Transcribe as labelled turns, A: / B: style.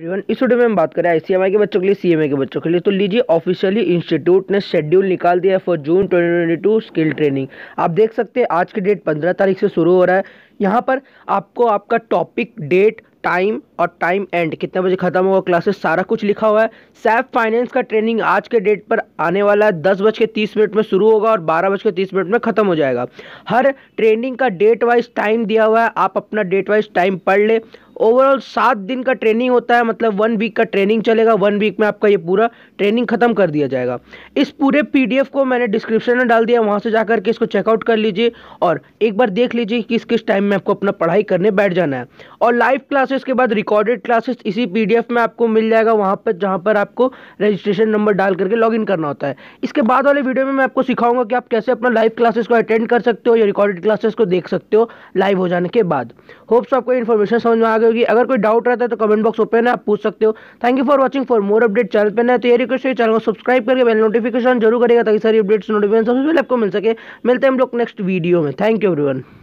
A: even इस video में हम बात करें आईसीएमआई के बच्चों के लिए सीएमए के बच्चों के लिए तो लीजिए ऑफिशियली इंस्टीट्यूट ने शेड्यूल निकाल दिया है फॉर जून 2022 स्किल ट्रेनिंग आप देख सकते हैं आज की डेट 15 तारीख से शुरू हो रहा है यहाँ पर आपको आपका टॉपिक डेट टाइम और टाइम एंड कितने बजे ख़त्म होगा क्लासेस सारा कुछ लिखा हुआ है सैफ फाइनेंस का ट्रेनिंग आज के डेट पर आने वाला है दस बज के तीस मिनट में शुरू होगा और बारह बज के तीस मिनट में ख़त्म हो जाएगा हर ट्रेनिंग का डेट वाइज टाइम दिया हुआ है आप अपना डेट वाइज टाइम पढ़ ले ओवरऑल सात दिन का ट्रेनिंग होता है मतलब वन वीक का ट्रेनिंग चलेगा वन वीक में आपका ये पूरा ट्रेनिंग ख़त्म कर दिया जाएगा इस पूरे पीडीएफ को मैंने डिस्क्रिप्शन में डाल दिया वहाँ से जा करके इसको चेकआउट कर लीजिए और एक बार देख लीजिए किस किस टाइम में आपको अपना पढ़ाई करने बैठ जाना है और लाइव क्लासेस के बाद रिकॉर्डेड क्लासेस इसी पीडीएफ में आपको मिल जाएगा वहाँ पर जहाँ पर आपको रजिस्ट्रेशन नंबर डाल करके लॉगिन करना होता है इसके बाद वाले वीडियो में मैं आपको सिखाऊंगा कि आप कैसे अपना लाइव क्लासेस को अटेंड कर सकते हो या रिकॉर्डेड क्लासेस को देख सकते हो लाइव हो जाने के बाद होप्स आपको इन्फॉर्मेशन समझ में आ गई होगी अगर कोई डाउट रहता है तो कमेंट बॉक्स ओपन है आप पूछ सकते हो thank you for watching for more update channel पर ना तो ये रिक्वेस्ट है चैनल को सब्सक्राइब करके बेल नोटिफिकेशन जरूर करेगा ताकि सारी अपडेट्स नोटिफिकेशन सबसे पहले आपको मिल सके मिलते हैं हम लोग नेक्स्ट वीडियो में थैंक यू एवरीवन